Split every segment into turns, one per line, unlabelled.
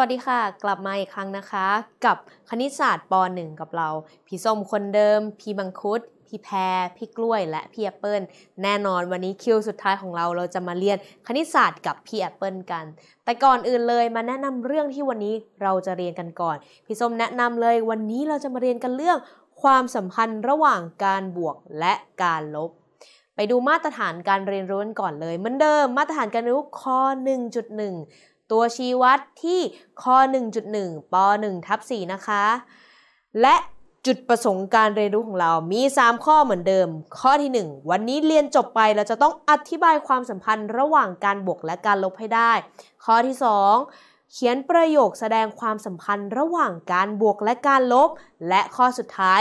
วัสดีค่ะกลับมาอีกครั้งนะคะ กับคณิตศาสตร์ป .1 กับเราพี่ส้มคนเดิม พี่บังคุดพี่แพรพี่กล้วย และพี่แอปเปิลแน่นอนวันนี้คิวสุดท้ายของเราเราจะมาเรียนคณิตศาสตร์กับพี่แอปเปิลกัน แต่ก่อนอื่นเลยมาแนะนำเรื่องที่วันนี้เราจะเรียนกันก่อนพี่ส้มแนะนำเลยวันนี้เราจะมาเรียนกันเรื่องความสัมพันธ์ระหว่างการบวกและการลบ ไปดูมาตรฐานการเรียนรู้กันก่อนเลยเหมือนเดิมมาตรฐานการเรียนรู้ข้อ1.1ตัวชี้วัดที่ข้อ1.1ป1ทับ4นะคะ และจุดประสงค์การเรียนรู้ของเรา มี 3 ข้อเหมือนเดิม ข้อที่ 1 วันนี้เรียนจบไปเราจะต้องอธิบายความสัมพันธ์ ระหว่างการบวกและการลบให้ได้ ข้อที่ 2 เขียนประโยคแสดงความสัมพันธ์ ระหว่างการบวกและการลบ และข้อสุดท้าย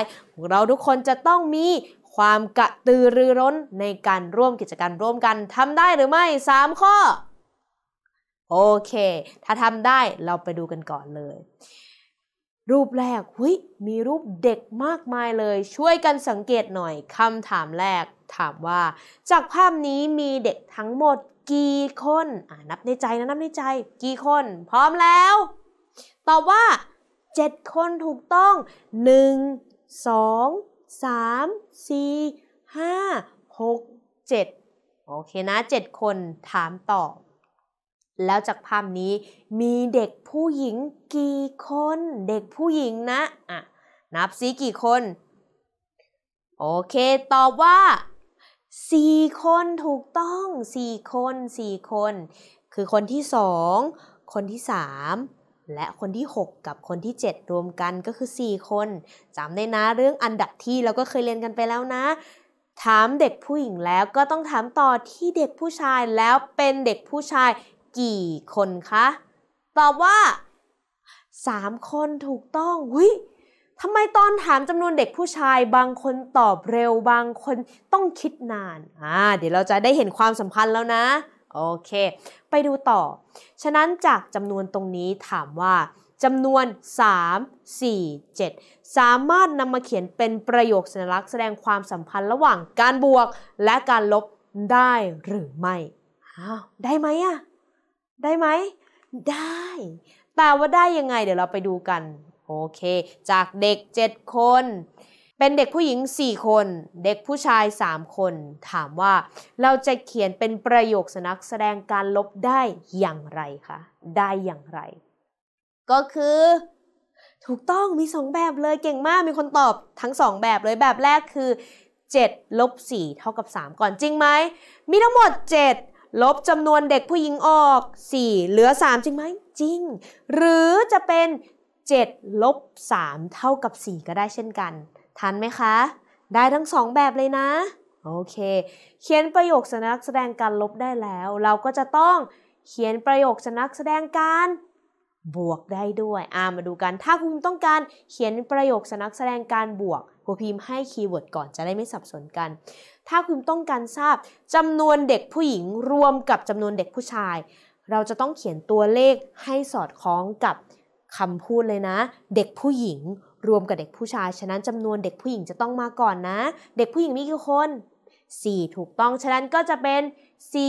เราทุกคนจะต้องมีความกระตือรือร้นในการร่วมกิจกรรมร่วมกันทำได้หรือไม่ 3 ข้อโอเค ถ้าทำได้เราไปดูกันก่อนเลย รูปแรกหุยมีรูปเด็กมากมายเลย ช่วยกันสังเกตหน่อย คำถามแรก ถามว่า จากภาพนี้มีเด็กทั้งหมดกี่คนอ่านับในใจนะนับในใจ กี่คน พร้อมแล้ว ตอบว่า 7 คนถูกต้อง 1 2 3 4 5 6 7 โอเคนะ 7 คนถามตอบแล้วจากภาพนี้มีเด็กผู้หญิงกี่คน เด็กผู้หญิงนะอ่ะนับซิกี่คน โอเคตอบว่าสี่คนถูกต้องสี่คนสี่คนคือคนที่สองคนที่สามและคนที่ 6 กับคนที่7รวมกันก็คือ 4 คนจำได้นะเรื่องอันดับที่เราก็เคยเรียนกันไปแล้วนะ ถามเด็กผู้หญิงแล้วก็ต้องถามต่อที่เด็กผู้ชายแล้วเป็นเด็กผู้ชายกี่คนคะ ตอบว่า 3 คนถูกต้องวิทำไมตอนถามจำนวนเด็กผู้ชายบางคนตอบเร็วบางคนต้องคิดนานอ่าเดี๋ยวเราจะได้เห็นความสัมพันธ์แล้วนะโอเค ไปดูต่อ ฉะนั้นจากจำนวนตรงนี้ถามว่าจำนวน 3 4 7 สามารถนำมาเขียนเป็นประโยคสัญลักษณ์แสดงความสัมพันธ์ระหว่างการบวกและการลบได้หรือไม่อ้าวได้ไหมอ่ะได้ไหม ได้แต่ว่าได้ยังไง เดี๋ยวเราไปดูกันโอเค จากเด็ก 7 คน เป็นเด็กผู้หญิง 4 คน เด็กผู้ชาย 3 คน ถามว่าเราจะเขียนเป็นประโยคสนักแสดงการลบได้อย่างไรคะ ได้อย่างไร ก็คือ ถูกต้องมี2แบบเลยเก่งมากมีคนตอบทั้ง 2 แบบเลยแบบแรกคือ7ลบ4เท่ากับ3ก่อนจริงไหม มีทั้งหมด 7ลบจำนวนเด็กผู้หญิงออก 4 เหลือ 3 จริงไหม จริง หรือจะเป็น7ลบ3เท่ากับ 4 ก็ได้เช่นกัน ทันไหมคะ ได้ทั้ง 2 แบบเลยนะโอเค เขียนประโยคสนักแสดงการลบได้แล้ว เราก็จะต้องเขียนประโยคสนักแสดงการ บวกได้ด้วยอ่ามาดูกัน ถ้าคุณต้องการเขียนประโยคสนักแสดงการบวกรูพิมพ์ให้คีย์เวิร์ดก่อนจะได้ไม่สับสนกัน ถ้าคุณต้องการทราบจำนวนเด็กผู้หญิง รวมกับจำนวนเด็กผู้ชาย เราจะต้องเขียนตัวเลขให้สอดคล้องกับคำพูดเลยนะ เด็กผู้หญิงรวมกับเด็กผู้ชาย ฉะนั้นจำนวนเด็กผู้หญิงจะต้องมาก่อนนะ เด็กผู้หญิงมีกี่คน 4 ถูกต้อง ฉะนั้นก็จะเป็น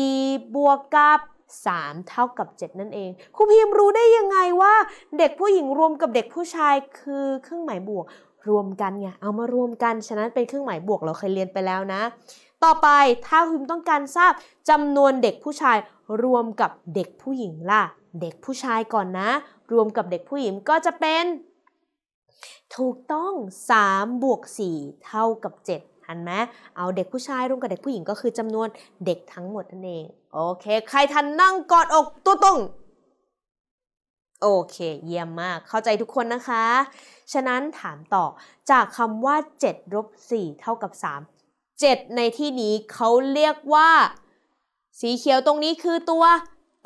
4บวกกับ 3 เท่ากับ 7 นั่นเอง ครูพิมรู้ได้ยังไงว่าเด็กผู้หญิงรวมกับเด็กผู้ชายคือเครื่องหมายบวกรวมกันไงเอามารวมกันฉะนั้นเป็นเครื่องหมายบวกเราเคยเรียนไปแล้วนะ ต่อไปถ้าคุณต้องการทราบจำนวนเด็กผู้ชาย รวมกับเด็กผู้หญิงล่ะเด็กผู้ชายก่อนนะ รวมกับเด็กผู้หญิงก็จะเป็น ถูกต้อง 3 บวก4เท่ากับ7หันไหมเอาเด็กผู้ชายรวมกับเด็กผู้หญิงก็คือจำนวนเด็กทั้งหมดนั่นเองโอเคใครทันนั่งกอดอกตัวตรงโอเค เยี่ยมมากเข้าใจทุกคนนะคะ ฉะนั้นถามต่อ จากคำว่า7ลบ4เท่ากับ3 7 ในที่นี้เขาเรียกว่า สีเขียวตรงนี้คือตัว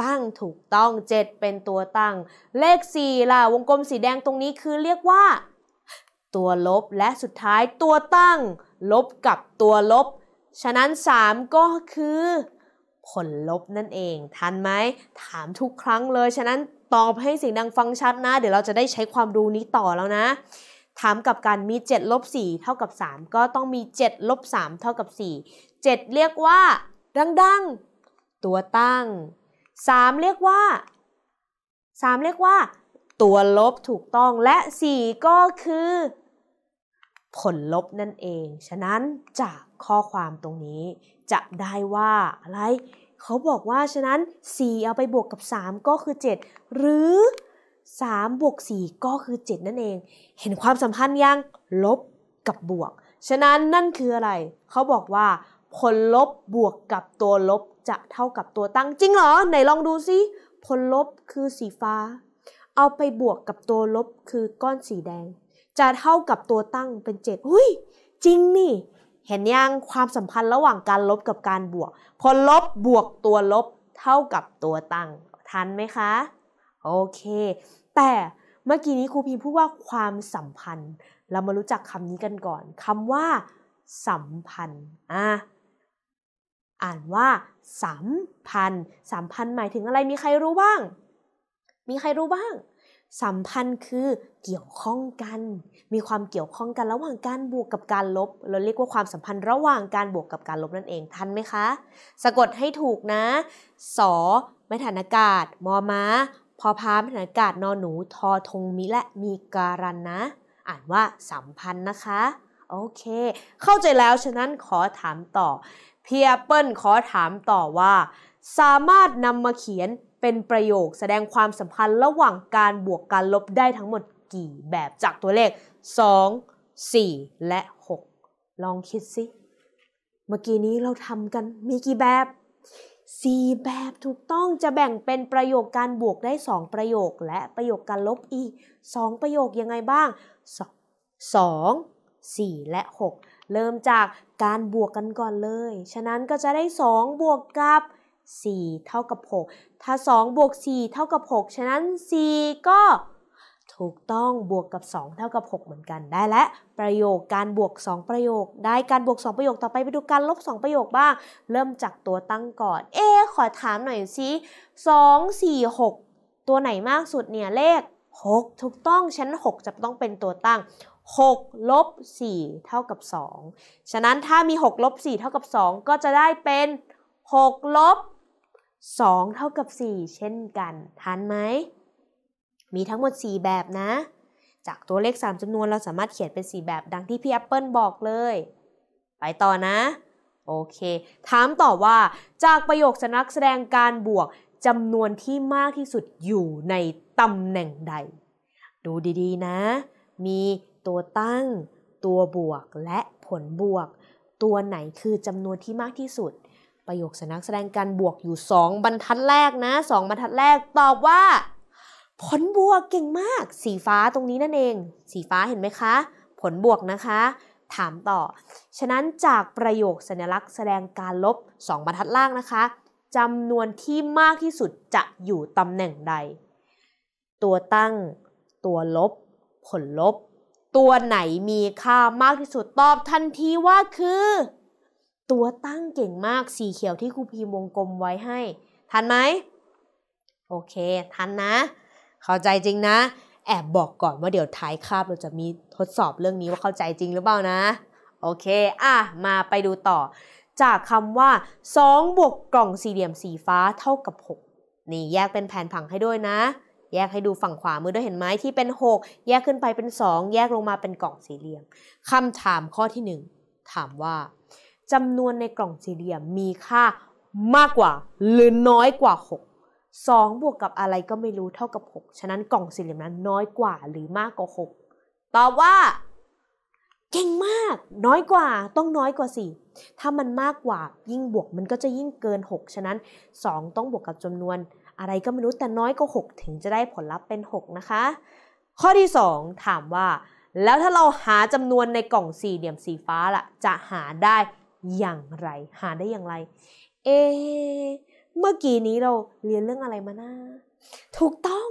ตั้งถูกต้อง 7 เป็นตัวตั้ง เลข4ล่ะวงกลมสีแดงตรงนี้คือเรียกว่า ตัวลบและสุดท้ายตัวตั้ง ลบกับตัวลบ ฉะนั้น 3 ก็คือ ผลลบนั่นเองทันไหมถามทุกครั้งเลยฉะนั้นตอบให้เสียงดังฟังชัดนะเดี๋ยวเราจะได้ใช้ความรู้นี้ต่อแล้วนะ ถามกับการมี7ลบ4เท่ากับ 3 ก็ต้องมี7ลบ3เท่ากับ 4 7 เรียกว่า ดังๆ ตัวตั้ง 3 เรียกว่า 3 เรียกว่า ตัวลบถูกต้องและ 4 ก็คือผลลบนั่นเอง ฉะนั้น จากข้อความตรงนี้จะได้ว่าอะไรเขาบอกว่าฉะนั้น 4 เอาไปบวกกับ 3 ก็คือ 7 หรือ3บวก4ก็คือ 7 นั่นเอง เห็นความสัมพันธ์ยังลบกับบวก ฉะนั้นนั่นคืออะไร เขาบอกว่า ผลลบบวกกับตัวลบจะเท่ากับตัวตั้ง จริงเหรอไหนลองดูซิผลลบคือสีฟ้า เอาไปบวกกับตัวลบคือก้อนสีแดงจะเท่ากับตัวตั้งเป็น7เุ้ยจริงนี่เห็นยัง ความสัมพันธ์ระหว่างการลบกับการบวกผลลบบวกตัวลบเท่ากับตัวตั้งทันไหมคะโอเค แต่เมื่อกี้นี้ครูพีพูดว่าความสัมพันธ์ เรามารู้จักคำนี้กันก่อนคำว่า สัมพันธ์อ่ะอ่านว่าสัมพันธ์ สัมพันธ์หมายถึงอะไรมีใครรู้บ้าง มีใครรู้บ้างสัมพันธ์คือเกี่ยวข้องกัน มีความเกี่ยวข้องกันระหว่างการบวกกับการลบ เราเรียกว่าความสัมพันธ์ระหว่างการบวกกับการลบนั่นเองทันไหมคะสะกดให้ถูกนะสอไม่ฐานอากาศมอมาพอพาม่ฐานอากาศนอนหนูทอทงมีและ มีการันนะ อ่านว่าสัมพันธ์นะคะ โอเค เข้าใจแล้ว ฉะนั้นขอถามต่อ เพียเปิลขอถามต่อว่าสามารถนำมาเขียนเป็นประโยคแสดงความสัมพันธ์ระหว่างการบวกการลบได้ทั้งหมดกี่แบบจากตัวเลข 2 4 และ 6 ลองคิดสิ เมื่อกี้นี้เราทำกันมีกี่แบบ 4 แบบถูกต้องจะแบ่งเป็นประโยคการบวกได้ 2 ประโยคและประโยคการลบอีก 2 ประโยคยังไงบ้าง2 4 และ 6 เริ่มจากการบวกกันก่อนเลย ฉะนั้นก็จะได้ 2 บวกกับ4 เท่ากับ 6 ถ้า 2บวก4เท่ากับ6ฉะนั้น 4 ก็ ถูกต้องบวกกับ2เท่ากับ6เหมือนกัน ได้และประโยคการบวก 2 ประโยคได้การบวก 2 ประโยคต่อไปไปดูการลบ 2 ประโยคบ้างเริ่มจากตัวตั้งก่อน เอขอถามหน่อยสิ2 4 6 ตัวไหนมากสุดเนี่ยเลข6ถูกต้องฉะนั้น 6 จะต้องเป็นตัวตั้ง6ลบ4เท่ากับ 2ฉะนั้นถ้ามี6ลบ4เท่ากับ2ก็จะได้เป็น6ลบ2 เท่ากับ 4 เช่นกัน ทันไหม มีทั้งหมด 4 แบบนะ จากตัวเลข 3 จำนวนเราสามารถเขียนเป็น 4 แบบดังที่พี่แอปเปิลบอกเลย ไปต่อนะ โอเค ถามต่อว่าจากประโยคสนักแสดงการบวกจำนวนที่มากที่สุดอยู่ในตำแหน่งใด ดูดีๆนะ มีตัวตั้ง ตัวบวกและผลบวก ตัวไหนคือจำนวนที่มากที่สุดประโยคสนักแสดงการบวกอยู่2บรรทัดแรกนะ2บรรทัดแรกตอบว่า ผลบวกเก่งมาก สีฟ้าตรงนี้นั่นเอง สีฟ้าเห็นไหมคะผลบวกนะคะ ถามต่อ ฉะนั้นจากประโยคสัญลักษณ์แสดงการลบ2บรรทัดล่างนะคะจำนวนที่มากที่สุดจะอยู่ตำแหน่งใด ตัวตั้ง ตัวลบ ผลลบ ตัวไหนมีค่ามากที่สุดตอบทันทีว่าคือตัวตั้งเก่งมากสีเขียวที่ครูพีมวงกลมไว้ให้ ทันไหม โอเค ทันนะ เข้าใจจริงนะ แอบบอกก่อนว่าเดี๋ยวท้ายคาบเราจะมีทดสอบเรื่องนี้ว่าเข้าใจจริงหรือเปล่านะ โอเค อ่ะ มาไปดูต่อ จากคำว่า2บวกกล่องสี่เหลี่ยมสีฟ้าเท่ากับ 6 นี่ แยกเป็นแผนผังให้ด้วยนะ แยกให้ดูฝั่งขวามือด้วยเห็นไหมที่เป็น6แยกขึ้นไปเป็น2แยกลงมาเป็นกล่องสี่เหลี่ยมคำถามข้อที่1ถามว่าจำนวนในกล่องสี่เหลี่ยมมีค่ามากกว่า หรือน้อยกว่า 6 2 บวกกับอะไรก็ไม่รู้เท่ากับ 6 ฉะนั้นกล่องสี่เหลี่ยมนั้นน้อยกว่าหรือมากกว่า 6 ตอบว่า เก่งมาก น้อยกว่าต้องน้อยกว่า 4 ถ้ามันมากกว่า ยิ่งบวกมันก็จะยิ่งเกิน 6 ฉะนั้น 2 ต้องบวกกับจำนวน อะไรก็ไม่รู้แต่น้อยกว่า 6 ถึงจะได้ผลลัพธ์เป็น 6 นะคะ ข้อที่ 2 ถามว่า แล้วถ้าเราหาจำนวนในกล่องสี่เหลี่ยมสีฟ้าล่ะจะหาได้อย่างไรหาได้อย่างไร เอ เมื่อกี้นี้เราเรียนเรื่องอะไรมานะ ถูกต้อง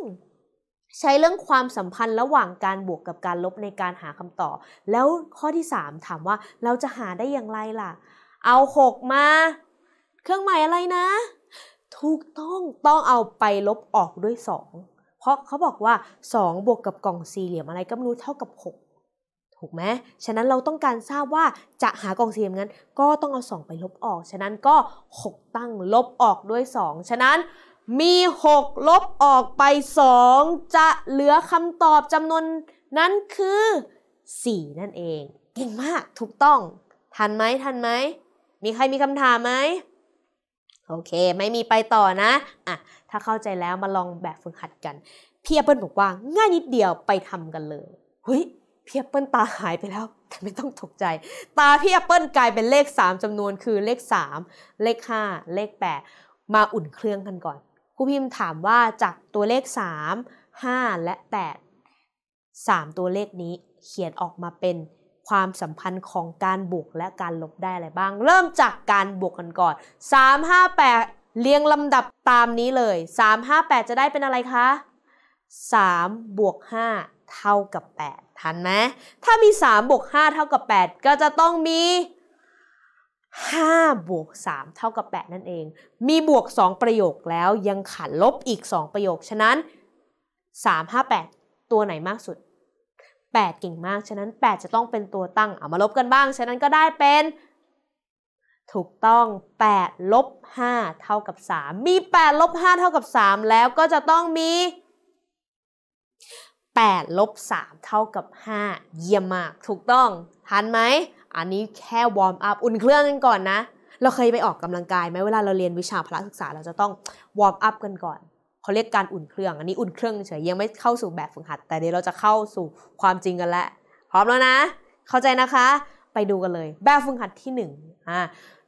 ใช้เรื่องความสัมพันธ์ระหว่างการบวกกับการลบในการหาคำตอบ แล้วข้อที่3ถามว่าเราจะหาได้อย่างไรล่ะ เอา6มา เครื่องหมายอะไรนะ ถูกต้องต้องเอาไปลบออกด้วย 2 เพราะเขาบอกว่า 2บวกกับกล่องสี่เหลี่ยมอะไรก็ไม่รู้เท่ากับ 6ถูกไหมฉะนั้นเราต้องการทราบว่าจะหากองีเสียมนั้น ก็ต้องเอา 2ไปลบออก ฉะนั้นก็ 6 ตั้งลบออกด้วย 2 ฉะนั้นมี 6 ลบออกไป2 จะเหลือคำตอบจำนวนนั้นคือ 4 นั่นเอง เก่งมากถูกต้อง ทันไหมทันไหม มีใครมีคำถามไหม โอเคไม่มีไปต่อนะอ่ะถ้าเข้าใจแล้วมาลองแบบฝึกหัดกัน พี่แอปเปิลบอกว่าง่ายนิดเดียวไปทำกันเลยเฮ้ยพี่แอปเปิลตาหายไปแล้วแต่ไม่ต้องตกใจ ตาพี่แอปเปิลกลายเป็นเลข3จำนวนคือเลข 3 เลข 5 เลข 8 มาอุ่นเครื่องกันก่อนครูพิมพ์ถามว่าจากตัวเลข 3 5 และ 8 3 ตัวเลขนี้เขียนออกมาเป็นความสัมพันธ์ของการบวกและการลบได้อะไรบ้าง เริ่มจากการบวกกันก่อน 3 5 8เรียงลำดับตามนี้เลย 3 5 8 จะได้เป็นอะไรคะ3บวก5เท่ากับ 8 ทันไหมถ้ามี 3บวก5 เท่ากับ 8 ก็จะต้องมี 5บวก3 เท่ากับ 8 นั่นเอง มีบวก 2 ประโยคแล้วยังขันลบอีก2ประโยคฉะนั้น3 5 8ตัวไหนมากสุด8เก่งมากฉะนั้น 8 จะต้องเป็นตัวตั้งเอามาลบกันบ้างฉะนั้นก็ได้เป็น ถูกต้อง8ลบ5เท่ากับ 3 มี8ลบ5เท่ากับ 3 แล้วก็จะต้องมี8ลบ3เท่ากับ 5 เยี่ยมมาก ถูกต้องทันไหมอันนี้แค่วอร์มอัพอุ่นเครื่องกันก่อนนะ เราเคยไปออกกำลังกายไหมเวลาเราเรียนวิชาพละศึกษา เราจะต้องวอร์มอัพกันก่อนเขาเรียกการอุ่นเครื่องอันนี้อุ่นเครื่องเฉยยังไม่เข้าสู่แบบฝึกหัดแต่เดี๋ยวเราจะเข้าสู่ความจริงกันแล้วพร้อมแล้วนะ เข้าใจนะคะไปดูกันเลยแบบฝึกหัดที่1อ่า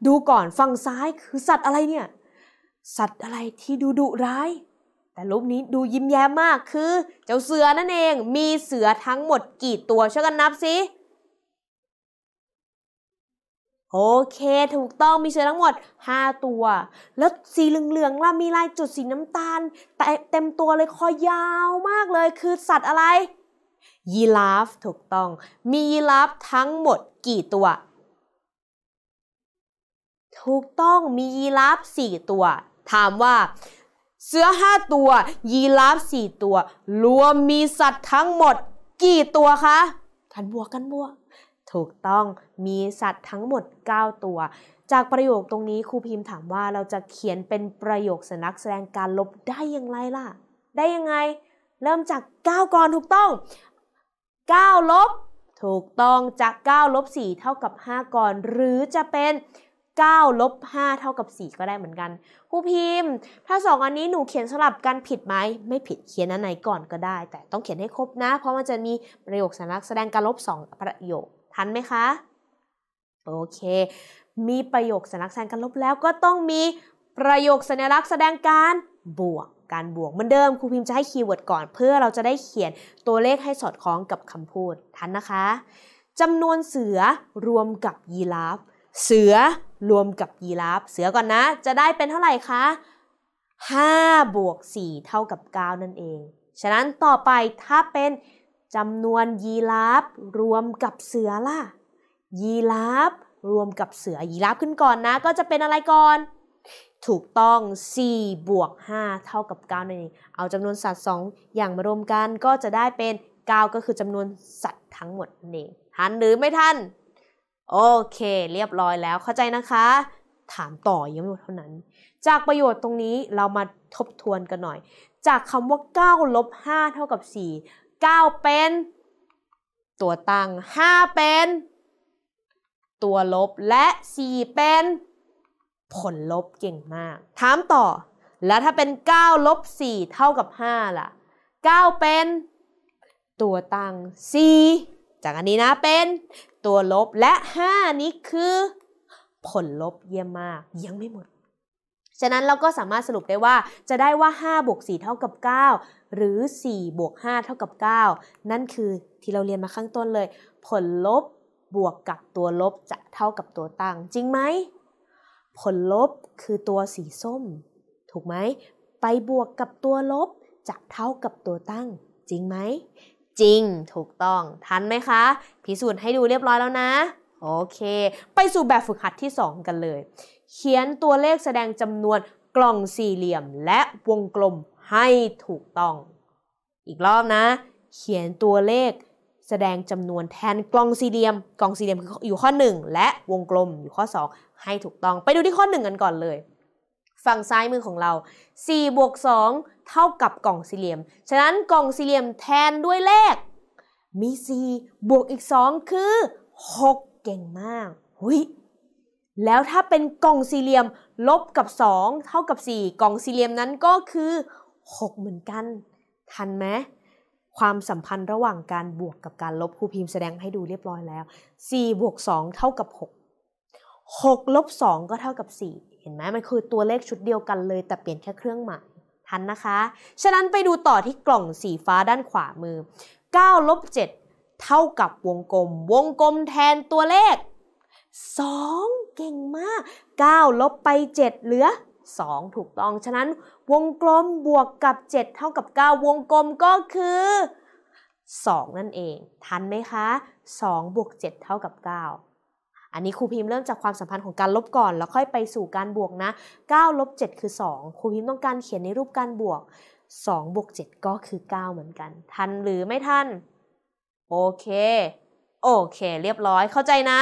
ดูก่อนฝั่งซ้ายคือสัตว์อะไรเนี่ยสัตว์อะไรที่ดูดุร้ายแต่รูปนี้ดูยิ้มแย้มมาก คือเจ้าเสือนั่นเองมีเสือทั้งหมดกี่ตัวช่วยกันนับสิโอเค ถูกต้องมีเสือทั้งหมด5ตัว แล้วสีเหลืองๆล่ะมีลายจุดสีน้ำตาล แต่เต็มตัวเลยคอยาวมากเลย คือสัตว์อะไร ยีราฟถูกต้อง มียีราฟทั้งหมดกี่ตัว ถูกต้องมียีราฟ4ตัว ถามว่าเสือห้าตัว ยีราฟสี่ตัวรวมมีสัตว์ทั้งหมด กี่ตัวคะทันบวกกันบวกถูกต้องมีสัตว์ทั้งหมด 9 ตัว จากประโยคตรงนี้ครูพิมพ์ถามว่าเราจะเขียนเป็นประโยคสนักแสดงการลบได้อย่างไรล่ะได้ยังไงเริ่มจาก 9 ก่อนถูกต้อง9ลบ ถูกต้องจาก9ลบ4เท่ากับ5ก่อน หรือจะเป็น9ลบ5เท่ากับ4ก็ได้เหมือนกันครูพิมพ์ ถ้า 2อันนี้หนูเขียนสลับกันผิดไหมไม่ผิดเขียนอันไหนก่อนก็ได้ แต่ต้องเขียนให้ครบนะ เพราะมันจะมีประโยคสัญลักษณ์แสดงการลบ 2 ประโยคทันไหมคะโอเค มีประโยคสัญลักษณ์แสดงการลบแล้วก็ต้องมีประโยคสัญลักษณ์แสดงการบวกการบวกเหมือนเดิมครูพิมพ์จะให้คีย์เวิร์ดก่อนเพื่อเราจะได้เขียนตัวเลขให้สอดคล้องกับคำพูดทันนะคะจำนวนเสือรวมกับยีราฟเสือรวมกับยีราฟเสือก่อนนะ จะได้เป็นเท่าไหร่คะ5บวก4เท่ากับ9นั่นเอง ฉะนั้นต่อไปถ้าเป็นจำนวนยีราฟรวมกับเสือล่ะยีราฟรวมกับเสือยีราฟขึ้นก่อนนะ ก็จะเป็นอะไรก่อน ถูกต้อง4บวก5เท่ากับ9นั่นเองเอาจำนวนสัตว์2 อย่างมารวมกันก็จะได้เป็น9ก็คือจำนวนสัตว์ทั้งหมดนั่นเองทันหรือไม่ทันโอเค เรียบร้อยแล้วเข้าใจนะคะ ถามต่อยังไม่หมดเท่านั้น จากประโยชน์ตรงนี้เรามาทบทวนกันหน่อย จากคำว่า9ลบ5 เท่ากับ 4 9 เป็น ตัวตั้ง5 เป็น ตัวลบและ 4 เป็น ผลลบเก่งมาก ถามต่อ แล้วถ้าเป็น9ลบ4 เท่ากับ 5 ล่ะ 9 เป็น ตัวตั้ง4 จากอันนี้นะเป็นตัวลบและ 5 นี้คือ ผลลบเยี่ยมมากยังไม่หมดฉะนั้นเราก็สามารถสรุปได้ว่า จะได้ว่า5บวก4เท่ากับ9หรือ4บวก5เท่ากับ9นั่นคือที่เราเรียนมาข้างต้นเลย ผลลบบวกกับตัวลบจะเท่ากับตัวตั้งจริงไหมผลลบคือตัวสีส้ม ถูกไหมไปบวกกับตัวลบจะเท่ากับตัวตั้งจริงไหมจริง ถูกต้อง ทันไหมคะพิสูจน์ให้ดูเรียบร้อยแล้วนะ โอเค ไปสู่แบบฝึกหัดที่ 2 กันเลย เขียนตัวเลขแสดงจำนวนกล่องสี่เหลี่ยม และวงกลมให้ถูกต้อง อีกรอบนะ เขียนตัวเลขแสดงจำนวนแทนกล่องสี่เหลี่ยม กล่องสี่เหลี่ยมอยู่ข้อ 1 และวงกลมอยู่ข้อ2ให้ถูกต้อง ไปดูที่ข้อ 1 กันก่อนเลยฝั่งซ้ายมือของเรา4บวก2เท่ากับกล่องสี่เหลี่ยม ฉะนั้นกล่องสี่เหลี่ยมแทนด้วยเลขมี4บวกอีก 2 คือ 6 เก่งมาก หุย แล้วถ้าเป็นกล่องสี่เหลี่ยมลบกับ2เท่ากับ 4 กล่องสี่เหลี่ยมนั้นก็คือ 6 เหมือนกัน ทันไหมความสัมพันธ์ระหว่างการบวกกับการลบครูพิมพ์แสดงให้ดูเรียบร้อยแล้ว4บวก2เท่ากับ6 6ลบ2ก็เท่ากับ 4เห็นไหมมันคือตัวเลขชุดเดียวกันเลย แต่เปลี่ยนแค่เครื่องหมายทันนะคะ ฉะนั้นไปดูต่อที่กล่องสีฟ้าด้านขวามือ 9 ลบ 7 เท่ากับวงกลม วงกลมแทนตัวเลข 2 เก่งมาก 9 ลบไป 7 เหลือ 2 ถูกต้อง ฉะนั้นวงกลมบวกกับ 7 เท่ากับ 9 วงกลมก็คือ 2 นั่นเอง ทันไหมคะ2บวก 7 เท่ากับ 9อันนี้ครูพิมพ์เริ่มจากความสัมพันธ์ของการลบก่อน แล้วค่อยไปสู่การบวกนะ9ลบ7คือ 2ครูพิมพ์ต้องการเขียนในรูปการบวก2บวก7ก็คือ 9 เหมือนกันทันหรือไม่ทันโอเคโอเค เรียบร้อยเข้าใจนะ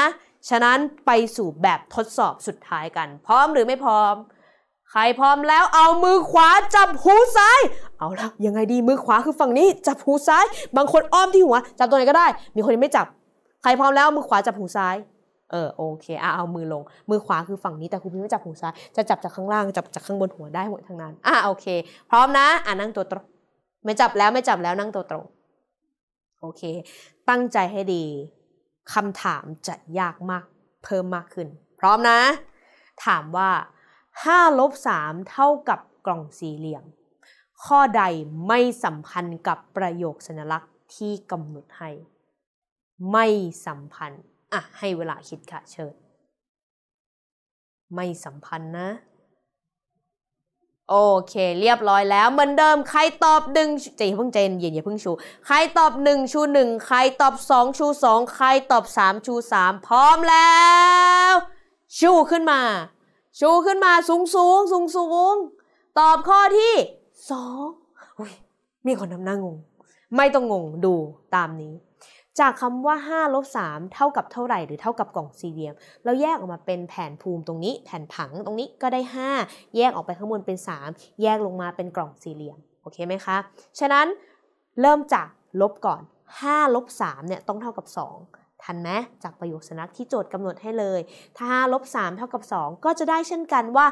ฉะนั้นไปสู่แบบทดสอบสุดท้ายกัน พร้อมหรือไม่พร้อม ใครพร้อมแล้วเอามือขวาจับหูซ้ายเอาละยังไงดีมือขวาคือฝั่งนี้จับหูซ้าย บางคนอ้อมที่หัวจับตัวไหนก็ได้ มีคนยังไม่จับ ใครพร้อมแล้วมือขวาจับหูซ้ายเออโอเคอ่ะเอามือลง มือขวาคือฝั่งนี้แต่ครูพิมพ์จับหูซ้ายจะจับจากข้างล่างจับจากข้างบนหัวได้หมดทั้งนั้น อ่ะโอเค พร้อมนะ อ่ะ นั่งตัวตรง ไม่จับแล้วไม่จับแล้ว นั่งตัวตรง โอเค ตั้งใจให้ดีคำถามจะยากมาก เพิ่มมากขึ้น พร้อมนะ ถามว่า5ลบ3เท่ากับกล่องสี่เหลี่ยมข้อใดไม่สัมพันธ์กับประโยคสัญลักษณ์ที่กำหนดให้ไม่สัมพันธ์อ่ะ ให้เวลาคิดค่ะ เชิญ ไม่สัมพันธ์นะ โอเค เรียบร้อยแล้วเหมือนเดิมใครตอบหนึ่งใจเพิ่งใจเย็นอย่าเพิ่งชูใครตอบหนึ่งชูหนึ่งใครตอบสองชูสองใครตอบสามชูสามพร้อมแล้ว ชูขึ้นมา ชูขึ้นมาสูงสูงสูงสูง ตอบข้อที่สองมีคนทำหน้างง ไม่ต้องงง ดูตามนี้จากคำว่า 5 ลบ 3 เท่ากับเท่าไหร่หรือเท่ากับกล่องสี่เหลี่ยม เราแยกออกมาเป็นแผนภูมิตรงนี้ แผนผังตรงนี้ ก็ได้ 5 แยกออกไปข้างบนเป็น 3 แยกลงมาเป็นกล่องสี่เหลี่ยม โอเคไหมคะ ฉะนั้น เริ่มจากลบก่อน 5 ลบ3เนี่ย ต้องเท่ากับ 2 ทันไหมจากประโยคสนักที่โจทย์กำหนดให้เลย ถ้า5ลบ 3 เท่ากับ 2 ก็จะได้เช่นกันว่า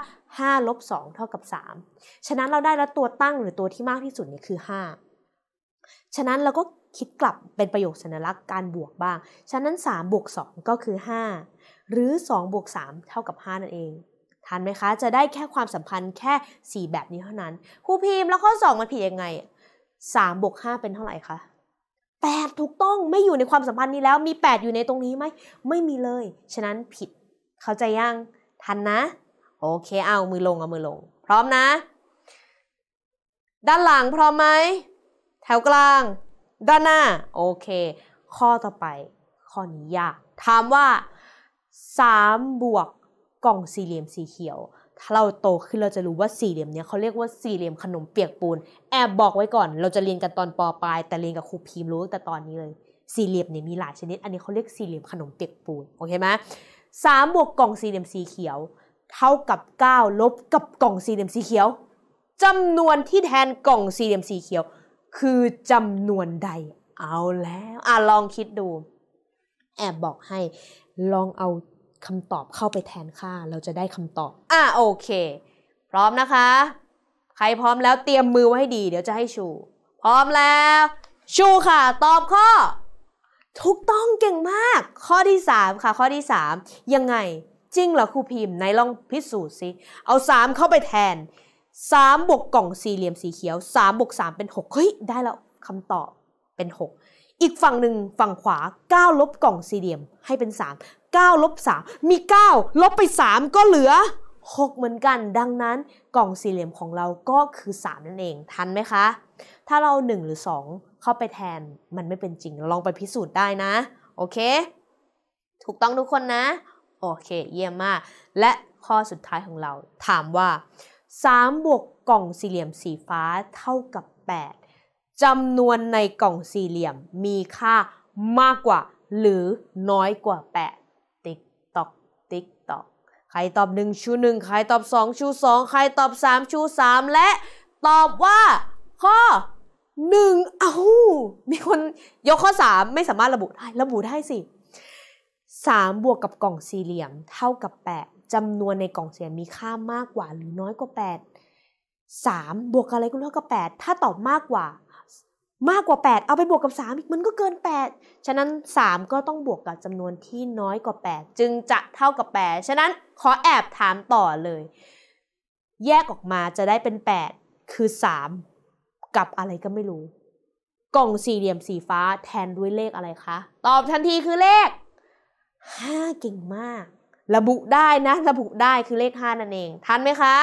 5 ลบ 2 เท่ากับ3ฉะนั้นเราได้แล้วตัวตั้งหรือตัวที่มากที่สุดเนี่ยคือ 5 ฉะนั้นเราก็คิดกลับเป็นประโยคสัญลักษณ์การบวกบ้าง ฉะนั้น3บวก2ก็คือ 5 หรือ2บวก3เท่ากับ5นั่นเอง ทันไหมคะ จะได้แค่ความสัมพันธ์แค่ 4 แบบนี้เท่านั้น ครูพิมพ์แล้วข้อ 2 มันผิดยังไง3บวก 5 เป็นเท่าไหร่คะ 8 ถูกต้องไม่อยู่ในความสัมพันธ์นี้แล้ว มี 8 อยู่ในตรงนี้ไหม ไม่มีเลย ฉะนั้นผิด เข้าใจยัง ทันนะ โอเค เอามือลงเอามือลง พร้อมนะ ด้านหลังพร้อมไหม แถวกลางด้านหน้าโอเค ข้อต่อไปข้อนี้ยากถามว่า3บวกกล่องสี่เหลี่ยมสีเขียว ถ้าเราโตขึ้นเราจะรู้ว่าสี่เหลี่ยมเนี้ยเขาเรียกว่าสี่เหลี่ยมขนมเปียกปูน แอบบอกไว้ก่อน เราจะเรียนกันตอนปปลายแต่เรียนกับครูพิมรู้แต่ตอนนี้เลยสี่เหลี่ยมเนี่ยมีหลายชนิด อันนี้เขาเรียกสี่เหลี่ยมขนมเปียกปูนโอเคไหมสามบวกกล่องสี่เหลี่ยมสีเขียว เท่ากับ9ลบกับกล่องสี่เหลี่ยมสีเขียวจำนวนที่แทนกล่องสี่เหลี่ยมสีเขียวคือจำนวนใดเอาแล้ว อ่ะลองคิดดู แอบบอกให้ลองเอาคำตอบเข้าไปแทนค่าเราจะได้คำตอบ อ่ะโอเค พร้อมนะคะ ใครพร้อมแล้วเตรียมมือไว้ให้ดีเดี๋ยวจะให้ชู พร้อมแล้ว ชูค่ะ ตอบข้อถูกต้องเก่งมาก ข้อที่3ค่ะ ข้อที่ 3 ยังไงจริงเหรอครูพิมพ์ไหนลองพิสูจน์สิเอา 3 เข้าไปแทน3บวกกล่องสี่เหลี่ยมสีเขียว3บวก3เป็น 6เฮ้ยได้แล้วคำตอบเป็น 6 อีกฝั่งหนึ่งฝั่งขวา9 ลบกล่องสี่เหลี่ยมให้เป็น 3 9 ลบ 3 มี 9 ลบไป 3 ก็เหลือ 6 เหมือนกัน ดังนั้นกล่องสี่เหลี่ยมของเราก็คือ 3 นั่นเองทันไหมคะ ถ้าเรา 1 หรือ 2 เข้าไปแทนมันไม่เป็นจริง ลองไปพิสูจน์ได้นะ โอเค ถูกต้องทุกคนนะโอเค เยี่ยมมาก และข้อสุดท้ายของเราถามว่า3 บวกกล่องสี่เหลี่ยมสีฟ้าเท่ากับ 8จำนวนในกล่องสี่เหลี่ยมมีค่ามากกว่า หรือน้อยกว่า 8 ติ๊กตอก ติ๊กตอกใครตอบ 1ชู1ใครตอบ 2 ชู 2 ใครตอบ 3 ชู 3 และ ตอบว่า ข้อหนึ่งเอา้ามีคนยกข้อสามไม่สามารถระบุได้ ระบุได้สิสามบวกกับกล่องสี่เหลี่ยมเท่ากับแปดจำนวนในกล่องเสียงมีค่ามากกว่า หรือน้อยกว่า 8 3 บวกอะไรก็เท่ากับ 8 ถ้าตอบมากกว่า มากกว่า 8 เอาไปบวกกับ3อีกมันก็เกิน8ฉะนั้น3ก็ต้องบวกกับจำนวนที่น้อยกว่า8 จึงจะเท่ากับ 8 ฉะนั้นขอแอบถามต่อเลย แยกออกมาจะได้เป็น 8 คือ 3 กับอะไรก็ไม่รู้ กล่องสี่เหลี่ยมสีฟ้าแทนด้วยเลขอะไรคะตอบทันทีคือเลข5เก่งมากระบุได้นะระบุได้คือเลข 5 นั่นเอง ทันไหมคะ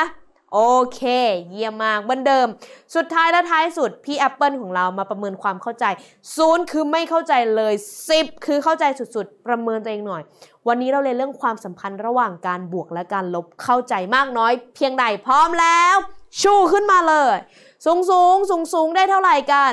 โอเค เยี่ยมมากเหมือนเดิม สุดท้ายและท้ายสุด พี่แอปเปิลของเรามาประเมินความเข้าใจศูนย์คือไม่เข้าใจเลย 10 คือเข้าใจสุด ๆ ประเมินตัวเองหน่อย วันนี้เราเรียนเรื่องความสัมพันธ์ระหว่างการบวกและการลบเข้าใจมากน้อย เพียงใดพร้อมแล้ว ชูขึ้นมาเลย สูงสูงสูงสูงได้เท่าไหร่กัน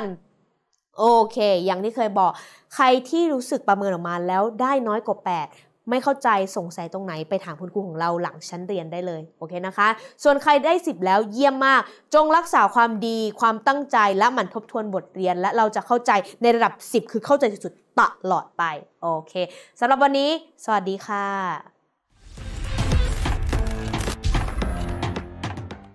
โอเค อย่างที่เคยบอกใครที่รู้สึกประเมินออกมาแล้วได้น้อยกว่า 8ไม่เข้าใจ สงสัยตรงไหนไปถามคุณครูของเราหลังชั้นเรียนได้เลย โอเคนะคะ ส่วนใครได้ 10 แล้วเยี่ยมมากจงรักษาความดี ความตั้งใจและหมั่นทบทวนบทเรียน และเราจะเข้าใจในระดับ 10 คือเข้าใจสุดๆตลอดไปโอเคสำหรับวันนี้ สวัสดีค่ะ